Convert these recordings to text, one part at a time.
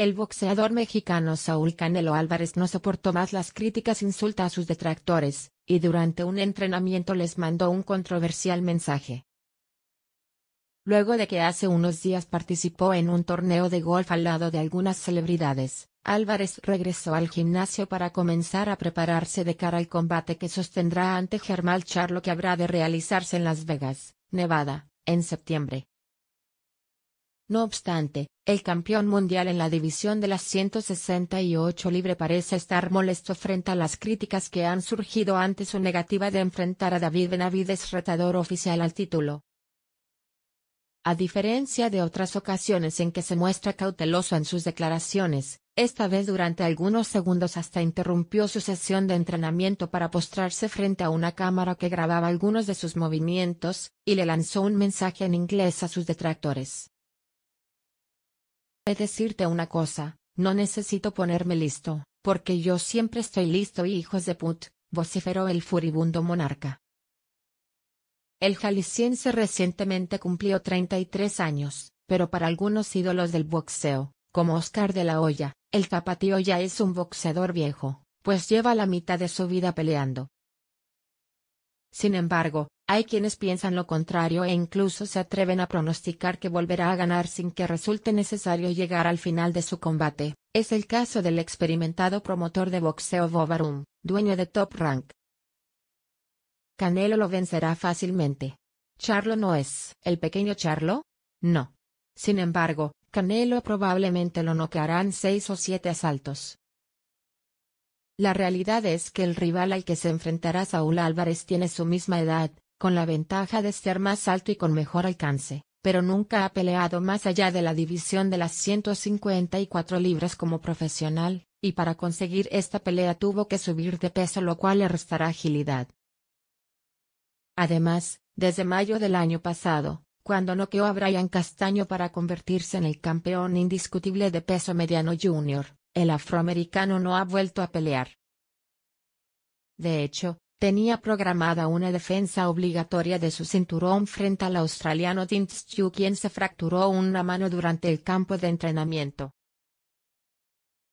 El boxeador mexicano Saúl Canelo Álvarez no soportó más las críticas insulta a sus detractores, y durante un entrenamiento les mandó un controversial mensaje. Luego de que hace unos días participó en un torneo de golf al lado de algunas celebridades, Álvarez regresó al gimnasio para comenzar a prepararse de cara al combate que sostendrá ante Germán Charlo que habrá de realizarse en Las Vegas, Nevada, en septiembre. No obstante, el campeón mundial en la división de las 168 libre parece estar molesto frente a las críticas que han surgido ante su negativa de enfrentar a David Benavides retador oficial al título. A diferencia de otras ocasiones en que se muestra cauteloso en sus declaraciones, esta vez durante algunos segundos hasta interrumpió su sesión de entrenamiento para postrarse frente a una cámara que grababa algunos de sus movimientos, y le lanzó un mensaje en inglés a sus detractores decirte una cosa, no necesito ponerme listo, porque yo siempre estoy listo y hijos de put, vociferó el furibundo monarca. El jalisciense recientemente cumplió 33 años, pero para algunos ídolos del boxeo, como Oscar de la Hoya, el zapatío ya es un boxeador viejo, pues lleva la mitad de su vida peleando, sin embargo, hay quienes piensan lo contrario e incluso se atreven a pronosticar que volverá a ganar sin que resulte necesario llegar al final de su combate. Es el caso del experimentado promotor de boxeo Bob dueño de Top Rank. Canelo lo vencerá fácilmente. Charlo no es. ¿El pequeño Charlo? No. Sin embargo, Canelo probablemente lo noquearán seis o siete asaltos. La realidad es que el rival al que se enfrentará Saúl Álvarez tiene su misma edad, con la ventaja de ser más alto y con mejor alcance, pero nunca ha peleado más allá de la división de las 154 libras como profesional, y para conseguir esta pelea tuvo que subir de peso lo cual le restará agilidad. Además, desde mayo del año pasado, cuando noqueó a Brian Castaño para convertirse en el campeón indiscutible de peso mediano junior, el afroamericano no ha vuelto a pelear. De hecho, tenía programada una defensa obligatoria de su cinturón frente al australiano Tint quien se fracturó una mano durante el campo de entrenamiento.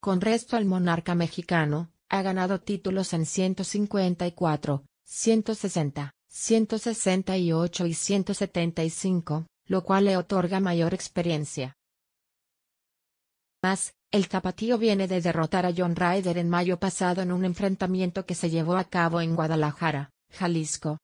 Con resto al monarca mexicano, ha ganado títulos en 154, 160, 168 y 175, lo cual le otorga mayor experiencia. Más, el tapatío viene de derrotar a John Ryder en mayo pasado en un enfrentamiento que se llevó a cabo en Guadalajara, Jalisco,